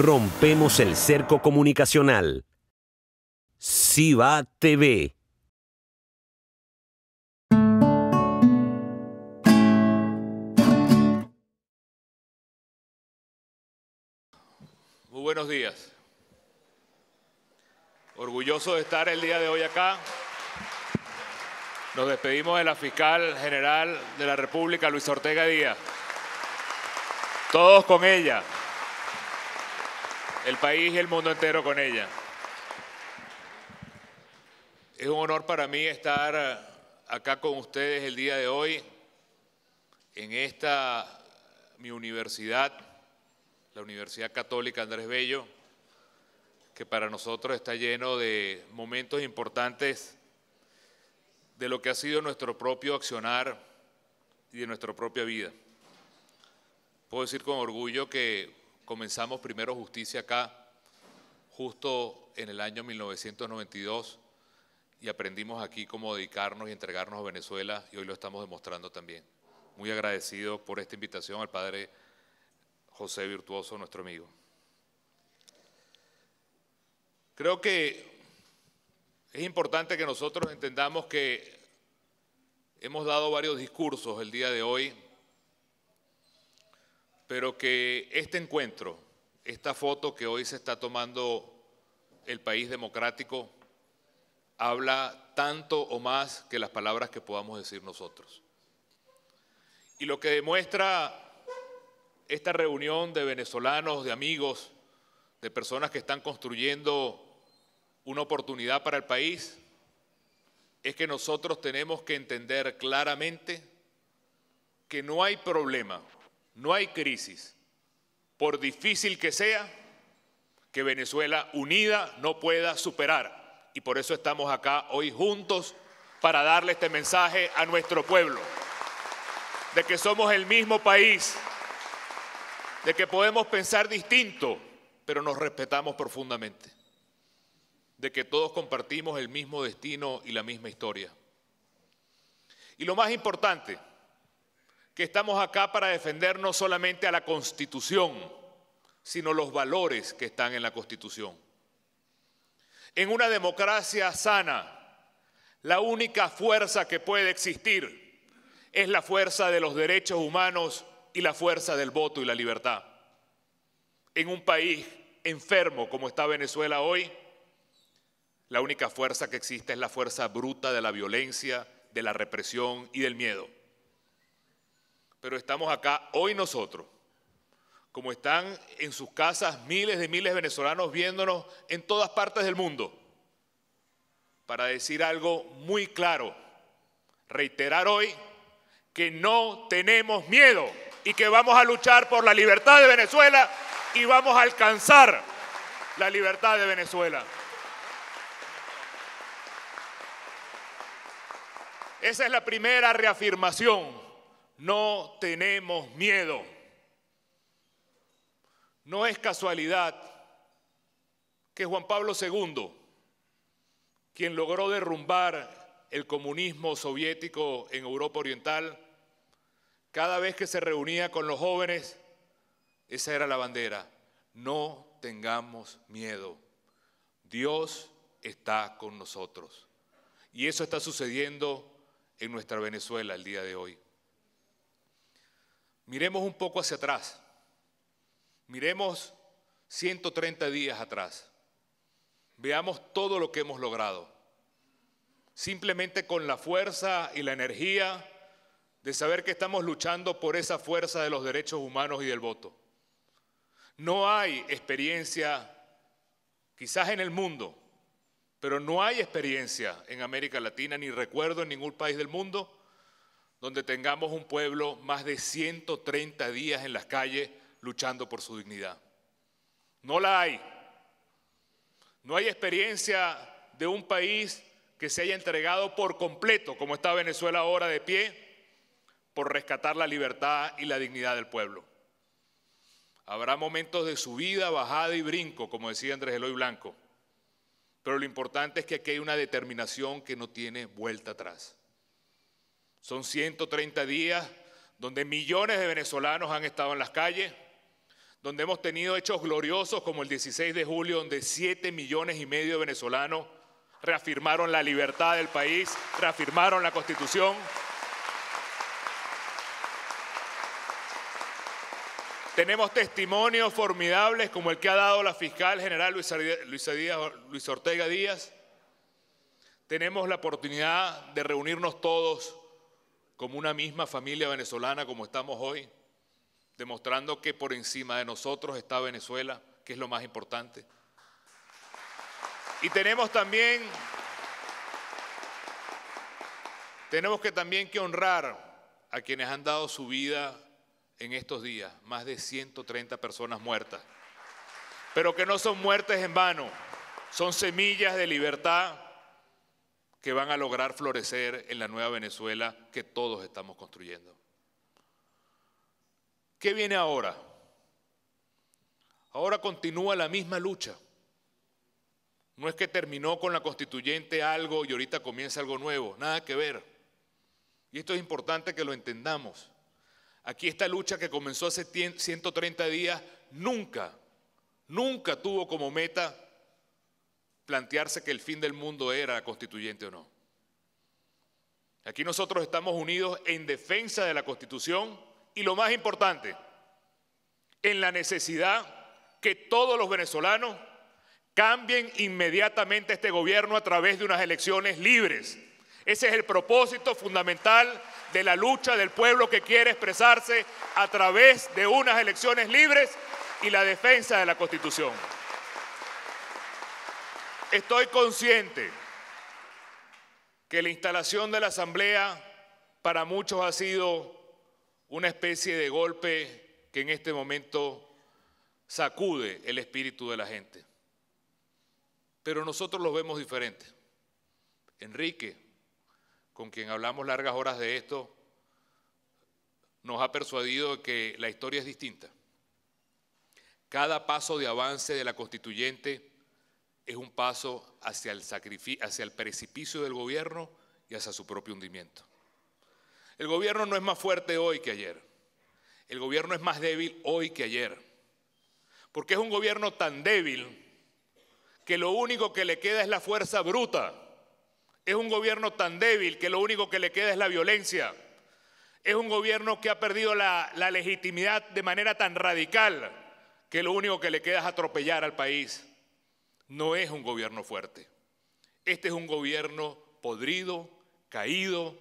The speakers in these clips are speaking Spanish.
rompemos el cerco comunicacional. Siva TV. Muy buenos días. Orgulloso de estar el día de hoy acá. Nos despedimos de la fiscal general de la República, Luis Ortega Díaz. Todos con ella el país y el mundo entero con ella. Es un honor para mí estar eh, acá con ustedes el día de hoy en esta mi universidad, la Universidad Católica Andrés Bello, que para nosotros está lleno de momentos importantes de lo que ha sido nuestro propio accionar y de nuestra propia vida. Puedo decir con orgullo que Comenzamos primero justicia acá, justo en el año 1992, y aprendimos aquí cómo dedicarnos y entregarnos a Venezuela, y hoy lo estamos demostrando también. Muy agradecido por esta invitación al Padre José Virtuoso, nuestro amigo. Creo que es importante que nosotros entendamos que hemos dado varios discursos el día de hoy pero que este encuentro, esta foto que hoy se está tomando el país democrático, habla tanto o más que las palabras que podamos decir nosotros. Y lo que demuestra esta reunión de venezolanos, de amigos, de personas que están construyendo una oportunidad para el país, es que nosotros tenemos que entender claramente que no hay problema no hay crisis, por difícil que sea, que Venezuela unida no pueda superar. Y por eso estamos acá hoy juntos para darle este mensaje a nuestro pueblo, de que somos el mismo país, de que podemos pensar distinto, pero nos respetamos profundamente, de que todos compartimos el mismo destino y la misma historia. Y lo más importante, que estamos acá para defender no solamente a la Constitución, sino los valores que están en la Constitución. En una democracia sana, la única fuerza que puede existir es la fuerza de los derechos humanos y la fuerza del voto y la libertad. En un país enfermo como está Venezuela hoy, la única fuerza que existe es la fuerza bruta de la violencia, de la represión y del miedo pero estamos acá hoy nosotros. Como están en sus casas miles de miles de venezolanos viéndonos en todas partes del mundo. Para decir algo muy claro, reiterar hoy que no tenemos miedo y que vamos a luchar por la libertad de Venezuela y vamos a alcanzar la libertad de Venezuela. Esa es la primera reafirmación no tenemos miedo. No es casualidad que Juan Pablo II, quien logró derrumbar el comunismo soviético en Europa Oriental, cada vez que se reunía con los jóvenes, esa era la bandera. No tengamos miedo. Dios está con nosotros. Y eso está sucediendo en nuestra Venezuela el día de hoy. Miremos un poco hacia atrás. Miremos 130 días atrás. Veamos todo lo que hemos logrado. Simplemente con la fuerza y la energía de saber que estamos luchando por esa fuerza de los derechos humanos y del voto. No hay experiencia, quizás en el mundo, pero no hay experiencia en América Latina, ni recuerdo en ningún país del mundo, donde tengamos un pueblo más de 130 días en las calles luchando por su dignidad. No la hay. No hay experiencia de un país que se haya entregado por completo, como está Venezuela ahora de pie, por rescatar la libertad y la dignidad del pueblo. Habrá momentos de subida, bajada y brinco, como decía Andrés Eloy Blanco, pero lo importante es que aquí hay una determinación que no tiene vuelta atrás. Son 130 días donde millones de venezolanos han estado en las calles, donde hemos tenido hechos gloriosos como el 16 de julio, donde 7 millones y medio de venezolanos reafirmaron la libertad del país, reafirmaron la constitución. Tenemos testimonios formidables como el que ha dado la fiscal general Luis Ortega Díaz. Tenemos la oportunidad de reunirnos todos como una misma familia venezolana como estamos hoy, demostrando que por encima de nosotros está Venezuela, que es lo más importante. Y tenemos también, tenemos que también que honrar a quienes han dado su vida en estos días, más de 130 personas muertas, pero que no son muertes en vano, son semillas de libertad que van a lograr florecer en la nueva Venezuela que todos estamos construyendo. ¿Qué viene ahora? Ahora continúa la misma lucha. No es que terminó con la constituyente algo y ahorita comienza algo nuevo, nada que ver. Y esto es importante que lo entendamos. Aquí esta lucha que comenzó hace 130 días nunca, nunca tuvo como meta plantearse que el fin del mundo era constituyente o no. Aquí nosotros estamos unidos en defensa de la constitución y lo más importante, en la necesidad que todos los venezolanos cambien inmediatamente este gobierno a través de unas elecciones libres. Ese es el propósito fundamental de la lucha del pueblo que quiere expresarse a través de unas elecciones libres y la defensa de la Constitución. Estoy consciente que la instalación de la Asamblea para muchos ha sido una especie de golpe que en este momento sacude el espíritu de la gente. Pero nosotros los vemos diferente. Enrique, con quien hablamos largas horas de esto, nos ha persuadido de que la historia es distinta. Cada paso de avance de la constituyente es un paso hacia el, hacia el precipicio del gobierno y hacia su propio hundimiento. El gobierno no es más fuerte hoy que ayer. El gobierno es más débil hoy que ayer. Porque es un gobierno tan débil que lo único que le queda es la fuerza bruta. Es un gobierno tan débil que lo único que le queda es la violencia. Es un gobierno que ha perdido la legitimidad de manera tan radical que lo único que le queda es atropellar al país no es un gobierno fuerte. Este es un gobierno podrido, caído,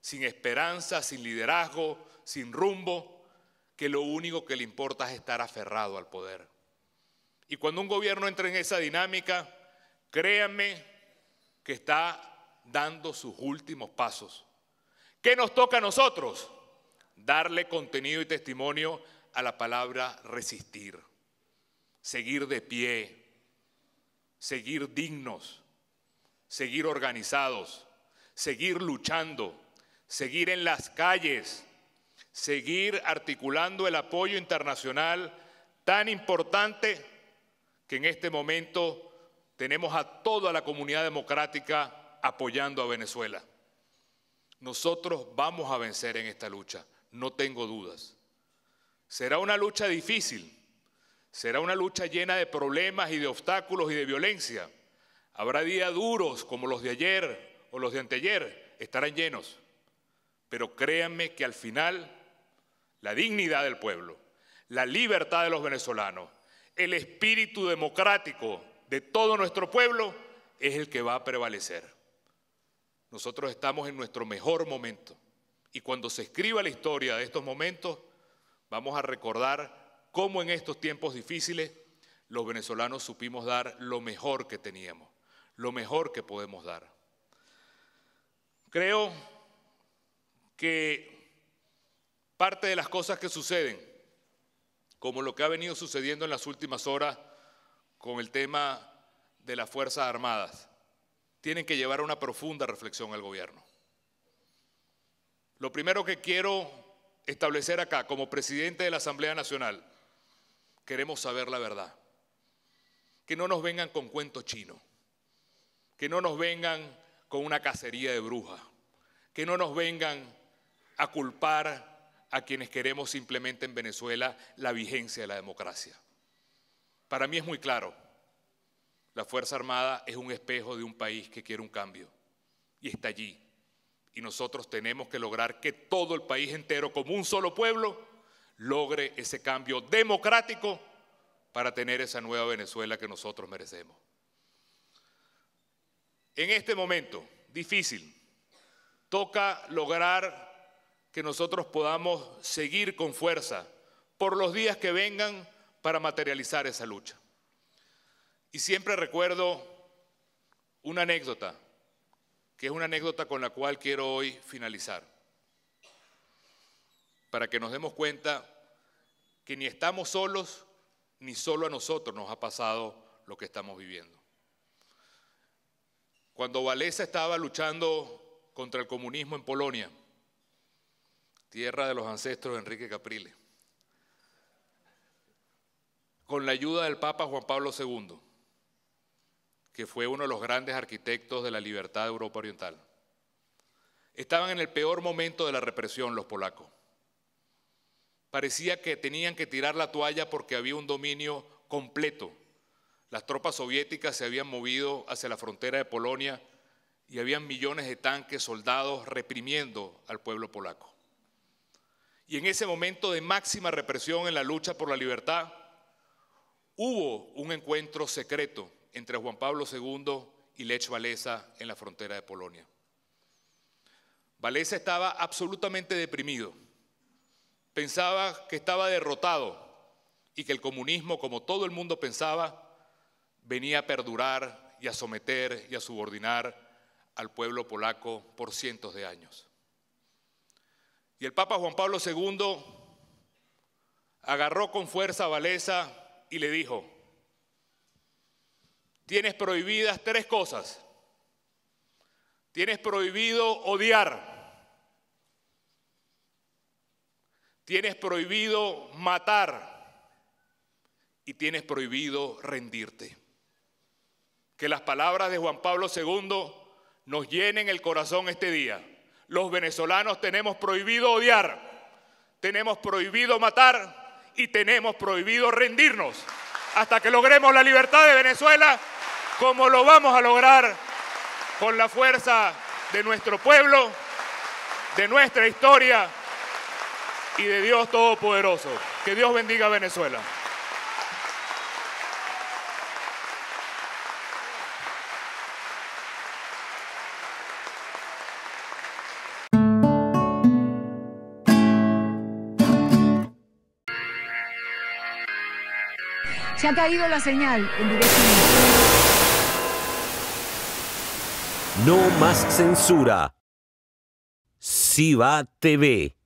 sin esperanza, sin liderazgo, sin rumbo, que lo único que le importa es estar aferrado al poder. Y cuando un gobierno entra en esa dinámica, créanme que está dando sus últimos pasos. ¿Qué nos toca a nosotros? Darle contenido y testimonio a la palabra resistir, seguir de pie, seguir dignos, seguir organizados, seguir luchando, seguir en las calles, seguir articulando el apoyo internacional tan importante que en este momento tenemos a toda la comunidad democrática apoyando a Venezuela. Nosotros vamos a vencer en esta lucha, no tengo dudas. Será una lucha difícil, Será una lucha llena de problemas y de obstáculos y de violencia. Habrá días duros como los de ayer o los de anteayer, estarán llenos. Pero créanme que al final la dignidad del pueblo, la libertad de los venezolanos, el espíritu democrático de todo nuestro pueblo es el que va a prevalecer. Nosotros estamos en nuestro mejor momento y cuando se escriba la historia de estos momentos vamos a recordar cómo en estos tiempos difíciles los venezolanos supimos dar lo mejor que teníamos, lo mejor que podemos dar. Creo que parte de las cosas que suceden, como lo que ha venido sucediendo en las últimas horas con el tema de las Fuerzas Armadas, tienen que llevar a una profunda reflexión al gobierno. Lo primero que quiero establecer acá como presidente de la Asamblea Nacional Queremos saber la verdad. Que no nos vengan con cuento chino. Que no nos vengan con una cacería de brujas. Que no nos vengan a culpar a quienes queremos simplemente en Venezuela la vigencia de la democracia. Para mí es muy claro, la Fuerza Armada es un espejo de un país que quiere un cambio y está allí. Y nosotros tenemos que lograr que todo el país entero, como un solo pueblo, logre ese cambio democrático para tener esa nueva Venezuela que nosotros merecemos. En este momento difícil, toca lograr que nosotros podamos seguir con fuerza por los días que vengan para materializar esa lucha. Y siempre recuerdo una anécdota, que es una anécdota con la cual quiero hoy finalizar, para que nos demos cuenta que ni estamos solos, ni solo a nosotros nos ha pasado lo que estamos viviendo. Cuando Valesa estaba luchando contra el comunismo en Polonia, tierra de los ancestros de Enrique Capriles, con la ayuda del Papa Juan Pablo II, que fue uno de los grandes arquitectos de la libertad de Europa Oriental. Estaban en el peor momento de la represión los polacos parecía que tenían que tirar la toalla porque había un dominio completo. Las tropas soviéticas se habían movido hacia la frontera de Polonia y habían millones de tanques, soldados reprimiendo al pueblo polaco. Y en ese momento de máxima represión en la lucha por la libertad, hubo un encuentro secreto entre Juan Pablo II y Lech Walesa en la frontera de Polonia. Walesa estaba absolutamente deprimido pensaba que estaba derrotado y que el comunismo, como todo el mundo pensaba, venía a perdurar y a someter y a subordinar al pueblo polaco por cientos de años. Y el Papa Juan Pablo II agarró con fuerza a Valesa y le dijo, tienes prohibidas tres cosas. Tienes prohibido odiar Tienes prohibido matar y tienes prohibido rendirte. Que las palabras de Juan Pablo II nos llenen el corazón este día. Los venezolanos tenemos prohibido odiar, tenemos prohibido matar y tenemos prohibido rendirnos hasta que logremos la libertad de Venezuela, como lo vamos a lograr con la fuerza de nuestro pueblo, de nuestra historia y de Dios Todopoderoso. Que Dios bendiga a Venezuela. Se ha caído la señal en directo. No más censura. Siva TV.